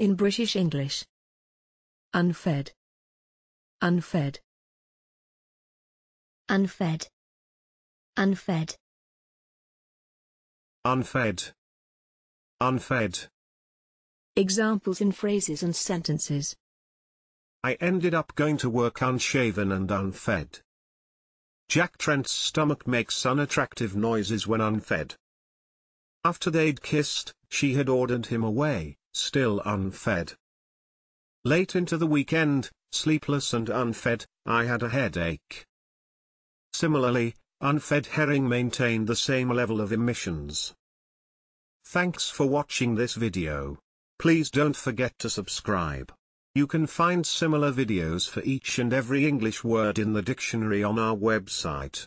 in British English. Unfed. Unfed. Unfed. Unfed. Unfed. Unfed. Examples in phrases and sentences. I ended up going to work unshaven and unfed. Jack Trent's stomach makes unattractive noises when unfed. After they'd kissed, she had ordered him away still unfed. Late into the weekend, sleepless and unfed, I had a headache. Similarly, unfed herring maintained the same level of emissions. Thanks for watching this video. Please don't forget to subscribe. You can find similar videos for each and every English word in the dictionary on our website.